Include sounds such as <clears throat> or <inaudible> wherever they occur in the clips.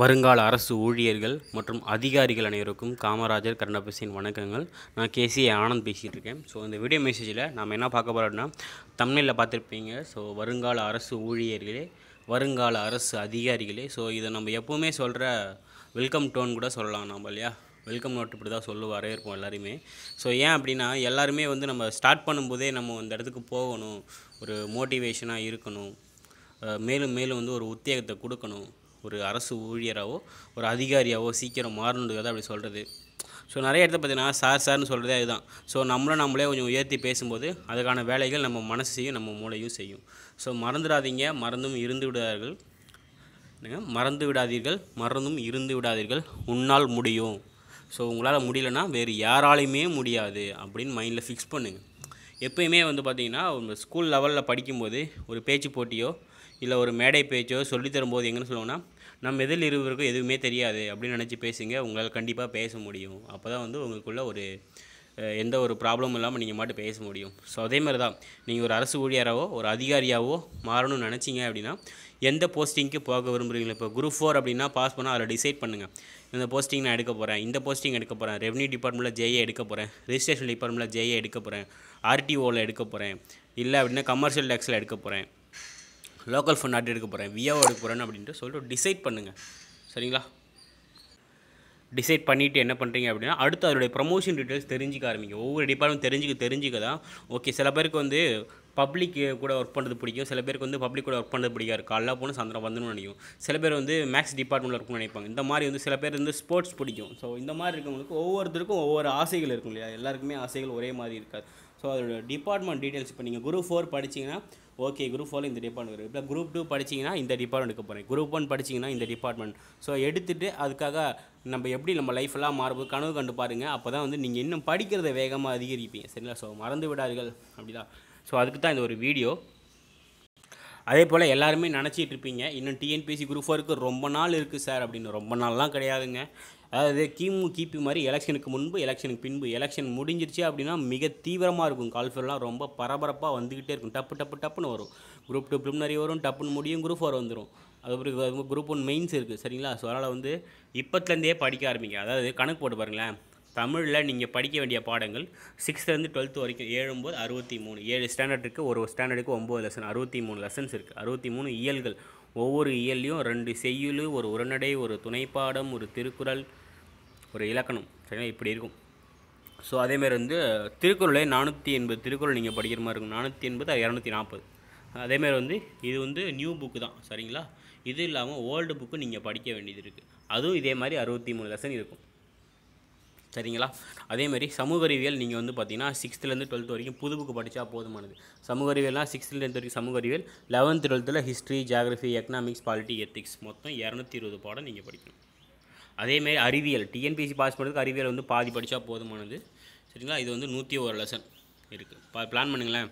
வருங்கால அரசு ஊழியர்கள் மற்றும் அதிகாரிகள் அனைவருக்கும் காமராஜர் கருணாபசின் வணக்கங்கள் நான் கேசிஏ ஆனந்த் பேசிகிட்டு இருக்கேன் ஸோ இந்த வீடியோ மெசேஜில் நாம் என்ன பார்க்க போகிறோம்னா தமிழில் பார்த்துருப்பீங்க ஸோ வருங்கால அரசு ஊழியர்களே வருங்கால அரசு அதிகாரிகளே ஸோ இதை நம்ம எப்போவுமே சொல்கிற வெல்கம் டோன் கூட சொல்லலாம் நம்ம இல்லையா வெல்கம் நோட் இப்படி தான் சொல்லுவாரே இருக்கும் எல்லாருமே ஸோ ஏன் அப்படின்னா எல்லாருமே வந்து நம்ம ஸ்டார்ட் பண்ணும்போதே நம்ம அந்த இடத்துக்கு போகணும் ஒரு மோட்டிவேஷனாக இருக்கணும் மேலும் மேலும் வந்து ஒரு உத்தியோகத்தை கொடுக்கணும் ஒரு அரசு ஊழியராகவோ ஒரு அதிகாரியாவோ சீக்கிரம் மாறணுன்றது தான் அப்படி சொல்கிறது ஸோ நிறைய இடத்துல பார்த்தீங்கன்னா சார் சார்னு சொல்கிறதே அதுதான் ஸோ நம்மளும் நம்மளே கொஞ்சம் உயர்த்தி பேசும்போது அதுக்கான வேலைகள் நம்ம மனசு செய்யும் நம்ம மூளையும் செய்யும் ஸோ மறந்துடாதீங்க மறந்தும் இருந்து என்னங்க மறந்து விடாதீர்கள் மறந்தும் இருந்து விடாதீர்கள் உன்னால் முடியும் ஸோ உங்களால் முடியலன்னா வேறு யாராலையுமே முடியாது அப்படின்னு மைண்டில் ஃபிக்ஸ் பண்ணுங்கள் எப்பயுமே வந்து பார்த்திங்கன்னா ஸ்கூல் லெவலில் படிக்கும்போது ஒரு பேச்சு போட்டியோ இல்லை ஒரு மேடை பேச்சோ சொல்லி தரும்போது எங்கன்னு சொல்லுவோம்னா நம்ம எதில் இருவருக்கும் எதுவுமே தெரியாது அப்படின்னு நினச்சி பேசுங்க உங்களால் கண்டிப்பாக பேச முடியும் அப்போ தான் வந்து உங்களுக்குள்ளே ஒரு எந்த ஒரு ப்ராப்ளமும் இல்லாமல் நீங்கள் மட்டும் பேச முடியும் ஸோ அதே மாதிரி தான் நீங்கள் ஒரு அரசு ஊழியராகவோ ஒரு அதிகாரியாகவோ மாறணும்னு நினச்சிங்க அப்படின்னா எந்த போஸ்டிங்க்கு போக விரும்புகிறீங்களா இப்போ குரூப் ஃபோர் அப்படின்னா பாஸ் பண்ணால் அதில் டிசைட் பண்ணுங்கள் இந்த போஸ்டிங் நான் எடுக்க போகிறேன் இந்த போஸ்டிங் எடுக்க போகிறேன் ரெவன்யூ டிபார்ட்மெண்ட்டில் ஜேஏ எடுக்க போகிறேன் ரிஜிஸ்ட்ரேஷன் டிபார்ட்மெண்ட்டில் ஜேஏ எடுக்க போகிறேன் ஆர்டிஓவில் எடுக்க போகிறேன் இல்லை அப்படின்னா கமர்ஷியல் டேக்ஸில் எடுக்க போகிறேன் லோக்கல் ஃபண்ட் ஆர்ட் எடுக்க போகிறேன் வியாவோ எடுக்க போகிறேன்னு அப்படின்ட்டு சொல்லிட்டு டிசைட் பண்ணுங்கள் சரிங்களா டிசைட் பண்ணிவிட்டு என்ன பண்ணுறீங்க அப்படின்னா அடுத்து அதோடைய ப்ரொமோஷன் டீட்டெயில்ஸ் தெரிஞ்சிக்க ஆரம்பிக்கும் ஒவ்வொரு டிபார்ட்மெண்ட் தெரிஞ்சுக்க தெரிஞ்சுக்க தான் ஓகே சில பேருக்கு வந்து பப்ளிக் கூட ஒர்க் பண்ணுறது பிடிக்கும் சில பேருக்கு வந்து பப்ளிக் கூட ஒர்க் பண்ணுறது பிடிக்காது காலைல போகணும் சந்திரம் வந்துன்னு நினைக்கும் சில பேர் வந்து மேக்ஸ் டிபார்ட்மெண்ட்டில் இருக்கும்னு நினைப்பாங்க இந்த மாதிரி வந்து சில பேர் வந்து ஸ்போர்ட்ஸ் பிடிக்கும் ஸோ இந்த மாதிரி இருக்கவங்களுக்கு ஒவ்வொருத்தருக்கும் ஒவ்வொரு ஆசைகள் இருக்கும் இல்லையா எல்லாருக்குமே ஆசைகள் ஒரே மாதிரி இருக்காது ஸோ அதோட டிபார்ட்மெண்ட் டீட்டெயில்ஸ் இப்போ நீங்கள் குரூப் ஃபோர் படிச்சிங்கன்னா ஓகே குரூப் ஃபோரில் இந்த டிபார்ட்மெண்ட் இருக்குது இப்போ குரூப் டூ படிச்சிங்கன்னா இந்த டிபார்ட்மெண்ட் போகிறேன் குரூப் ஒன் படிச்சிங்கன்னா இந்த டிபார்ட்மெண்ட் ஸோ எடுத்துகிட்டு அதுக்காக நம்ம எப்படி நம்ம லைஃப்லாம் மாறும்போது கனவு கண்டு பாருங்கள் அப்போ தான் வந்து நீங்கள் இன்னும் படிக்கிறத வேகமாக அதிகரிப்பீங்க சரிங்களா ஸோ மறந்து விடாதீர்கள் அப்படிதான் ஸோ அதுக்கு தான் இந்த ஒரு வீடியோ அதே போல் எல்லாருமே நினச்சிட்டு இருப்பீங்க இன்னும் டிஎன்பிசி குரூப் ஃபோருக்கு ரொம்ப நாள் இருக்குது சார் அப்படின்னு ரொம்ப நாள்லாம் கிடையாதுங்க அதாவது கிமு கிபி மாதிரி எலெக்ஷனுக்கு முன்பு எலெக்ஷனுக்கு பின்பு எலெக்ஷன் முடிஞ்சிருச்சு அப்படின்னா மிக தீவிரமாக இருக்கும் கால்ஃபர்லாம் ரொம்ப பரபரப்பாக வந்துக்கிட்டே இருக்கும் டப்பு டப்பு டப்புன்னு வரும் குரூப் டூ ப்ரிலிமினரி வரும் டப்புன்னு முடியும் குரூப் ஃபோர் வந்துடும் அதுக்கப்புறம் குரூப் ஒன் மெயின்ஸ் இருக்குது சரிங்களா ஸோ அதனால் வந்து இப்போத்துலேருந்தே படிக்க ஆரம்பிங்க அதாவது கணக்கு போட்டு பாருங்களேன் தமிழில் நீங்கள் படிக்க வேண்டிய பாடங்கள் சிக்ஸ்த்லேருந்து டுவெல்த்து வரைக்கும் ஏழும்போது அறுபத்தி மூணு ஏழு ஸ்டாண்டர்ட் இருக்குது ஒரு ஸ்டாண்டர்டுக்கு ஒம்பது லெசன் அறுபத்தி மூணு லெசன்ஸ் இருக்குது அறுபத்தி மூணு இயல்கள் ஒவ்வொரு இயல்லையும் ரெண்டு செய்யுள் ஒரு உரநடை ஒரு துணைப்பாடம் ஒரு திருக்குறள் ஒரு இலக்கணம் சரிங்களா இப்படி இருக்கும் ஸோ அதேமாரி வந்து திருக்குறளே நானூற்றி எண்பது திருக்குறள் நீங்கள் படிக்கிற மாதிரி இருக்கும் நானூற்றி எண்பது இரநூத்தி நாற்பது அதேமாரி வந்து இது வந்து நியூ புக்கு தான் சரிங்களா இது இல்லாமல் ஓல்டு புக்கு நீங்கள் படிக்க வேண்டியது இருக்குது அதுவும் இதே மாதிரி அறுபத்தி மூணு லெசன் இருக்கும் சரிங்களா அதேமாதிரி சமூக அறிவியல் நீங்கள் வந்து பார்த்தீங்கன்னா சிக்ஸ்த்துலேருந்து டுவெல்த் வரைக்கும் புது புக்கு படித்தா போதுமானது சமூக அறிவியல்லாம் சிக்ஸ்த்துலேருந்து டென்த் வரைக்கும் சமூக அறிவியல் லெவன்த் டுவெல்த்தில் history geography economics polity ethics மொத்தம் இரநூத்தி இருபது பாடம் நீங்கள் படிக்கணும் அதேமாதிரி அறிவியல் டிஎன்பிசி பாஸ் பண்ணுறதுக்கு அறிவியல் வந்து பாதி படித்தா போதுமானது சரிங்களா இது வந்து நூற்றி ஒரு லெசன் இருக்குது பா பிளான் பண்ணுங்களேன்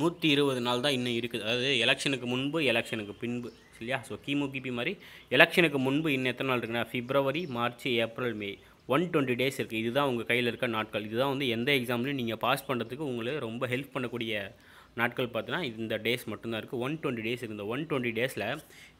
நூற்றி இருபது நாள் தான் இன்னும் இருக்குது அதாவது எலெக்ஷனுக்கு முன்பு எலெக்ஷனுக்கு பின்பு இல்லையா ஸோ கிமு கிபி மாதிரி எலெக்ஷனுக்கு முன்பு இன்னும் எத்தனை நாள் இருக்குன்னா February March April May one twenty days இருக்குது இதுதான் உங்கள் கையில் இருக்க நாட்கள் இதுதான் வந்து எந்த எக்ஸாம்லையும் நீங்கள் பாஸ் பண்ணுறதுக்கு உங்களுக்கு ரொம்ப ஹெல்ப் பண்ணக்கூடிய நாட்கள் பார்த்தோன்னா இந்த டேஸ் மட்டும்தான் இருக்குது ஒன் டுவெண்ட்டி டேஸ் இருக்குது இந்த ஒன் டுவெண்ட்டி டேஸில்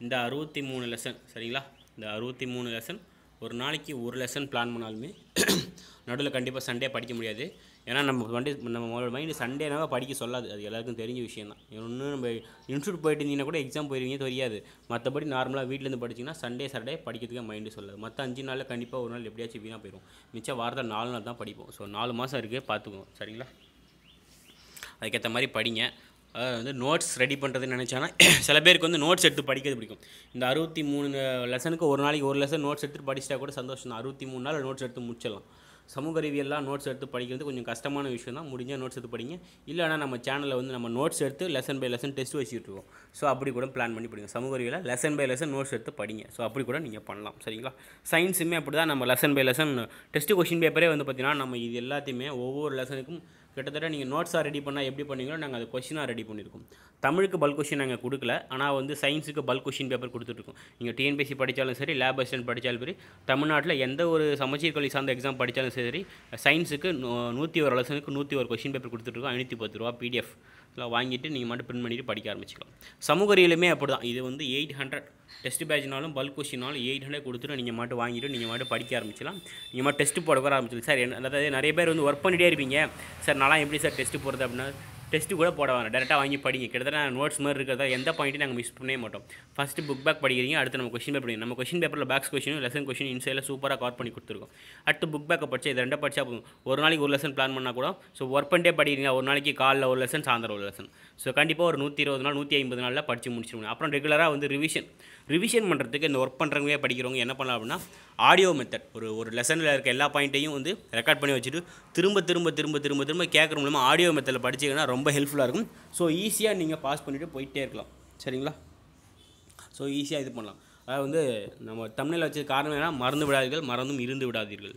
இந்த அறுபத்தி மூணு லெசன் சரிங்களா இந்த அறுபத்தி மூணு லெசன் ஒரு நாளைக்கு ஒரு லெசன் பிளான் பண்ணாலுமே <clears throat> நடுவில் கண்டிப்பாக சண்டே படிக்க முடியாது ஏன்னா நம்ம வண்டி நம்மளோட மைண்டு சண்டேனாவே படிக்க சொல்லாது அது எல்லாருக்கும் தெரிஞ்ச விஷயம் தான் ஒன்று நம்ம இன்ஸ்டியூட் போயிட்டு இருந்தீங்கன்னா கூட எக்ஸாம் போயிருவீங்க தெரியாது மற்றபடி நார்மலாக வீட்டிலேருந்து படிச்சிங்கன்னா சண்டே சாட்டர்டே படிக்கிறதுக்கு மைண்டு சொல்லாது மற்ற அஞ்சு நாளில் கண்டிப்பாக ஒரு நாள் எப்படியாச்சும் வீணாக போயிடும் மிச்சம் வாரத்தில் நாலு நாள் தான் படிப்போம் ஸோ நாலு மாதம் இருக்குது பார்த்துக்குவோம் சரிங்களா அதுக்கேற்ற மாதிரி படிங்க அதாவது வந்து நோட்ஸ் ரெடி பண்ணுறதுன்னு நினச்சாங்கன்னா <coughs> சில பேருக்கு வந்து நோட்ஸ் எடுத்து படிக்கிறது பிடிக்கும் இந்த அறுபத்தி மூணு லெசனுக்கு ஒரு நாளைக்கு ஒரு லெசன் நோட்ஸ் எடுத்து படிச்சிட்டா கூட சந்தோஷம் தான் அறுபத்தி மூணு நாள் நோட்ஸ் எடுத்து முடிச்சிடலாம் சமூக அறிவியல்லாம் நோட்ஸ் எடுத்து படிக்கிறது கொஞ்சம் கஷ்டமான விஷயம் தான் முடிஞ்சால் நோட்ஸ் எடுத்து படிங்க இல்லைனா நம்ம சேனலில் வந்து நம்ம நோட்ஸ் எடுத்து லெசன் பை லெசன் டெஸ்ட் வச்சுட்ருக்கோம் ஸோ அப்படி கூட பிளான் பண்ணி படிங்க சமூக அறிவியலில் லெசன் பை லெசன் நோட்ஸ் எடுத்து படிங்க ஸோ அப்படி கூட நீங்கள் பண்ணலாம் சரிங்களா சயின்ஸுமே அப்படி தான் நம்ம lesson by lesson test question பேப்பரே வந்து பார்த்திங்கன்னா நம்ம இது எல்லாத்தையுமே ஒவ்வொரு லெசனுக்கும் கிட்டத்தட்ட நீங்கள் நோட்ஸாக ரெடி பண்ணால் எப்படி பண்ணீங்களோ நாங்கள் அது கொஷினாக ரெடி பண்ணியிருக்கோம் தமிழுக்கு பல் கொஷின் நாங்கள் கொடுக்கல ஆனால் வந்து சயின்ஸுக்கு பல் கொஷின் பேப்பர் கொடுத்துட்ருக்கோம் நீங்கள் டிஎன்பிசி படித்தாலும் சரி லேப் அசிஸ்டன்ட் படித்தாலும் சரி தமிழ்நாட்டில் எந்த ஒரு சமச்சீர் கல்வி சார்ந்த எக்ஸாம் படித்தாலும் சரி சயின்ஸுக்கு நூற்றி ஒரு அலசனுக்கு நூற்றி ஒரு கொஷின் பேப்பர் கொடுத்துட்ருக்கோம் ஐநூற்றி பத்து ரூபா பிடிஎஃப் வாங்கிட்டு நீங்கள் மட்டும் பிரிண்ட் பண்ணிவிட்டு படிக்க ஆரம்பிச்சிக்கலாம் சமூக அறியிலுமே அப்படி தான் இது வந்து எயிட் ஹண்ட்ரட் டெஸ்ட் பேஜ்னாலும் பல்க் கொஷினாலும் எயிட் ஹண்ட்ரட் கொடுத்துட்டு நீங்கள் மட்டும் வாங்கிட்டு நீங்கள் மட்டும் படிக்க ஆரம்பிச்சலாம் நீங்கள் மட்டும் டெஸ்ட்டு போட வர ஆரம்பிச்சிடலாம் சார் அதாவது நிறைய பேர் வந்து ஒர்க் பண்ணிகிட்டே இருப்பீங்க சார் நான்லாம் எப்படி சார் டெஸ்ட்டு போகிறது அப்படின்னா டெஸ்ட்டு கூட போட வாங்க டேரெக்டாக வாங்கி படிங்க கிட்டத்தட்ட நோட்ஸ் மாதிரி இருக்கிறதா எந்த பாயிண்ட்டையும் நாங்கள் மிஸ் பண்ணவே மாட்டோம் ஃபஸ்ட்டு புக் பேக் படிக்கிறீங்க அடுத்து நம்ம கொஷின் பேப்பர் படிங்க நம்ம கொஷின் பேப்பரில் பேக்ஸ் கொஷினும் லெசன் கொஷின் இன்சைடில் சூப்பராக கவர் பண்ணி கொடுத்துருக்கோம் அடுத்து புக் பேக்கை படிச்சு இது ரெண்டு படிச்சா போதும் ஒரு நாளைக்கு ஒரு லெசன் பிளான் பண்ணால் கூட ஸோ ஒர்க் பண்ணிட்டே படிக்கிறீங்க ஒரு நாளைக்கு காலைல ஒரு லெசன் சாயந்தரம் ஒரு லெசன் ஸோ கண்டிப்பாக ஒரு நூற்றி இருபது நாள் நூற்றி ஐம்பது நாளில் படித்து முடிச்சிருக்கணும் அப்புறம் ரெகுலராக வந்து ரிவிஷன் ரிவிஷன் பண்ணுறதுக்கு இந்த ஒர்க் பண்ணுறவங்க படிக்கிறவங்க என்ன பண்ணலாம் அப்படின்னா ஆடியோ மெத்தட் ஒரு ஒரு லெசனில் இருக்க எல்லா பாயிண்ட்டையும் வந்து ரெக்கார்ட் பண்ணி வச்சுட்டு திரும்ப திரும்ப திரும்ப திரும்ப திரும்ப கேட்குற மூலமாக ஆடியோ மெத்தடில் படிச்சிங்கன்னா ரொம்ப ரொம்ப ஹெல்ப்ஃபுல்லாக இருக்கும் ஸோ ஈஸியாக நீங்கள் பாஸ் பண்ணிவிட்டு போயிட்டே இருக்கலாம் சரிங்களா ஸோ ஈஸியாக இது பண்ணலாம் அதாவது வந்து நம்ம தமிழில் வச்சது காரணம் என்ன மறந்து விடாதீர்கள் மறந்தும் இருந்து விடாதீர்கள்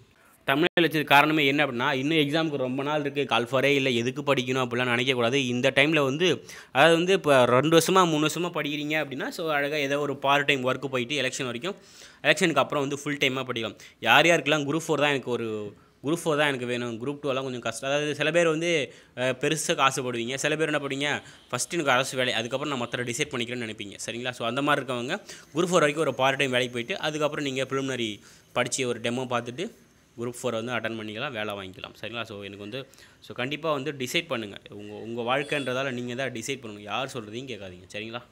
தமிழில் வச்சது காரணமே என்ன அப்படின்னா இன்னும் எக்ஸாமுக்கு ரொம்ப நாள் இருக்குது கால்ஃபரே இல்லை எதுக்கு படிக்கணும் அப்படிலாம் நினைக்கக்கூடாது இந்த டைமில் வந்து அதாவது வந்து இப்போ ரெண்டு வருஷமாக மூணு வருஷமாக படிக்கிறீங்க அப்படின்னா ஸோ அழகாக ஏதோ ஒரு பார்ட் டைம் ஒர்க்கு போயிட்டு எலெக்ஷன் வரைக்கும் எலெக்ஷனுக்கு அப்புறம் வந்து ஃபுல் டைமாக படிக்கலாம் யார் யாருக்கெல்லாம் குரூப் ஃபோர் தான் எனக்கு ஒரு குரூப் ஃபோர் தான் எனக்கு வேணும் குரூப் டூலாம் கொஞ்சம் கஷ்டம் அதாவது சில பேர் வந்து பெருசாக காசு போடுவீங்க சில பேர் என்ன பண்ணுவீங்க ஃபஸ்ட்டு எனக்கு அரசு வேலை அதுக்கப்புறம் நான் மற்ற டிசைட் பண்ணிக்கிறேன்னு நினைப்பீங்க சரிங்களா ஸோ அந்த மாதிரி இருக்கவங்க குரூப் ஃபோர் வரைக்கும் ஒரு பார்ட் டைம் வேலைக்கு போயிட்டு அதுக்கப்புறம் நீங்கள் ப்ரிலிமினரி படித்து ஒரு டெமோ பார்த்துட்டு குரூப் ஃபோரை வந்து அட்டன் பண்ணிக்கலாம் வேலை வாங்கிக்கலாம் சரிங்களா ஸோ எனக்கு வந்து ஸோ கண்டிப்பாக வந்து டிசைட் பண்ணுங்கள் உங்கள் உங்கள் வாழ்க்கைன்றதால் நீங்கள் தான் டிசைட் பண்ணுங்கள் யார் சொல்கிறதையும் கேட்காதீங்க சரிங்களா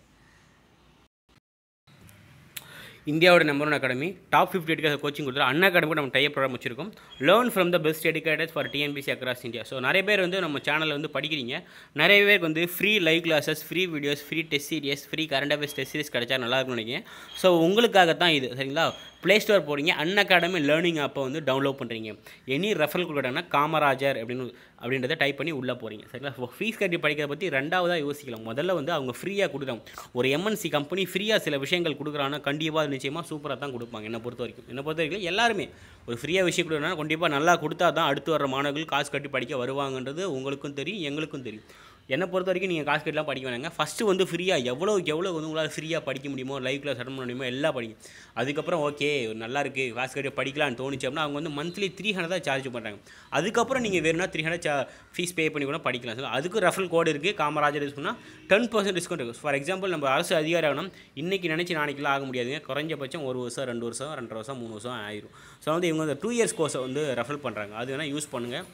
இந்தியாவோட number one academy top fifty எடுக்கிற கோச்சிங் கொடுத்துரு அண்ணா அகாடமி நம்ம டைப் ப்ரோக்ராம் வச்சிருக்கோம் learn from the best educators for TNPSC across India so நிறைய பேர் வந்து நம்ம சேனலில் வந்து படிக்கிறீங்க நிறைய பேருக்கு வந்து free live classes free videos free test series free current affairs test series கிடச்சா நல்லா இருக்கும் நினைக்கிறேன் ஸோ உங்களுக்காக தான் இது சரிங்களா ப்ளே ஸ்டோர் போகிறீங்க அன் அகாடமி லேர்னிங் ஆப்பை வந்து டவுன்லோட் பண்ணுறீங்க எனி ரெஃபரல் கொடுக்குறாங்கன்னா காமராஜர் அப்படின்னு அப்படின்றத டைப் பண்ணி உள்ளே போகிறீங்க சரிங்களா ஃபீஸ் கட்டி படிக்கிறத பற்றி ரெண்டாவதாக யோசிக்கலாம் முதல்ல வந்து அவங்க ஃப்ரீயாக கொடுக்குறாங்க ஒரு எம்என்சி கம்பெனி ஃப்ரீயாக சில விஷயங்கள் கொடுக்குறாங்கன்னா கண்டிப்பாக நிச்சயமாக சூப்பராக தான் கொடுப்பாங்க என்னை பொறுத்த வரைக்கும் என்னை பொறுத்த வரைக்கும் எல்லாருமே ஒரு ஃப்ரீயாக விஷயம் கொடுக்குறாங்கன்னா கண்டிப்பாக நல்லா கொடுத்தா தான் அடுத்து வர மாணவர்கள் காசு கட்டி படிக்க வருவாங்கன்றது உங்களுக்கும் தெரியும் எங்களுக்கும் தெரியும் என்னை பொறுத்த வரைக்கும் நீங்கள் காசு கட்டலாம் படிக்க வேணாங்க ஃபஸ்ட்டு வந்து ஃப்ரீயாக எவ்வளோக்கு எவ்வளோ வந்து உங்களால் ஃப்ரீயாக படிக்க முடியுமோ லைவ் கிளாஸ் அட்டன் பண்ண முடியுமோ எல்லாம் படிக்கும் அதுக்கப்புறம் ஓகே நல்லா இருக்குது காசு கட்டி படிக்கலாம்னு தோணுச்சு அப்படின்னா அவங்க வந்து மந்த்லி த்ரீ ஹண்ட்ரட் தான் சார்ஜ் பண்ணுறாங்க அதுக்கப்புறம் நீங்கள் வேணும்னா த்ரீ ஹண்ட்ரட் ஃபீஸ் பே பண்ணி கூட படிக்கலாம் சார் அதுக்கு ரெஃபரல் கோடு இருக்குது காமராஜர் யூஸ் பண்ணால் டென் பர்சன்ட் டிஸ்கவுண்ட் இருக்குது ஃபார் எக்ஸாம்பிள் நம்ம அரசு அதிகாரி ஆகணும் இன்றைக்கி நினச்சி நாளைக்குலாம் ஆக முடியாதுங்க குறைஞ்சபட்சம் ஒரு வருஷம் ரெண்டு வருஷம் ரெண்டரை வருஷம் மூணு வருஷம் ஆயிரும் ஸோ வந்து இவங்க வந்து டூ இயர்ஸ் கோர்ஸை வந்து ரெஃபர் பண்ணுறாங்க அது வேணால் யூஸ் பண்ணுங்கள்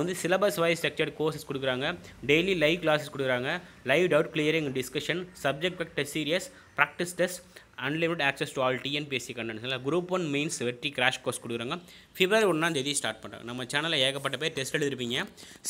வந்து சிலபஸ் வைஸ் ஸ்ட்ரக்சர்ட் கோர்சஸ் கொடுக்குறாங்க டெய்லி லைவ் கிளாஸஸ் கொடுக்குறாங்க live doubt clearing discussion subject test series practice test unlimited access to all TNPSC contents group one mains வெற்றி கிராஷ் கோர்ஸ் கொடுக்குறாங்க ஃபிப்ரவரி ஒன்றாம் தேதி ஸ்டார்ட் பண்ணுறாங்க நம்ம சேனலில் ஏகப்பட்ட பேர் டெஸ்ட் எழுதிருப்பீங்க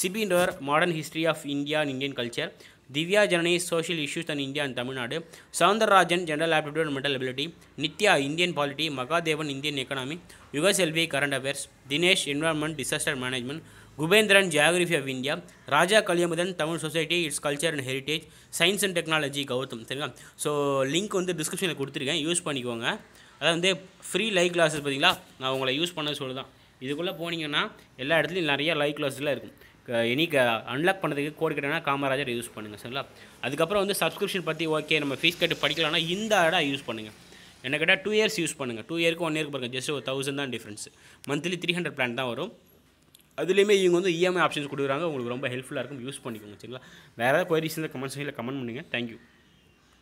சிபிண்டர் modern history of India and Indian culture Divya Janani social issues and India and Tamil Nadu Soundararajan general aptitude mental ability Nithya Indian polity Mahadevan Indian economy Yugaselvi current affairs Dinesh environment disaster management Kubendran geography of India Raja Kaliyamuthan Tamil society its culture and heritage science and technology Gautham சரிங்களா so link வந்து டிஸ்கிரிப்ஷனில் கொடுத்துருக்கேன் use பண்ணிக்கோங்க அதாவது வந்து free live classes பார்த்தீங்களா நான் உங்களை யூஸ் பண்ண சொல்லுதான் இதுக்குள்ளே போனீங்கன்னா எல்லா இடத்துலையும் நிறைய லைவ் கிளாஸ்லாம் இருக்கும் எனி அன்லாக் பண்ணுறதுக்கு கோடு கேட்டேன்னா காமராஜர் யூஸ் பண்ணுங்கள் சரிங்களா அதுக்கப்புறம் வந்து சப்ஸ்கிரிப்ஷன் பற்றி ஓகே நம்ம ஃபீஸ் கட்டி படிக்கலாம்னா இந்த ஆடாக யூஸ் பண்ணுங்கள் என்ன கேட்டால் டூ இயர்ஸ் யூஸ் பண்ணுங்கள் டூ இயருக்கு ஒன் இயருக்கு பாருங்கள் ஜஸ்ட் ஒரு தௌசண்ட் தான் difference monthly three hundred plan தான் வரும் அதுலேயுமே இவங்க வந்து இஎம்ஐ e ஆப்ஷன்ஸ் கொடுக்குறாங்க உங்களுக்கு ரொம்ப ஹெல்ப்ஃபுல்லாக இருக்கும் யூஸ் பண்ணிக்கோங்க சரிங்களா வேறு ஏதாவது கொயரிஸ் இருந்தால் கமெண்ட்ஸ் கமெண்ட் பண்ணுங்கள் தேங்க்யூ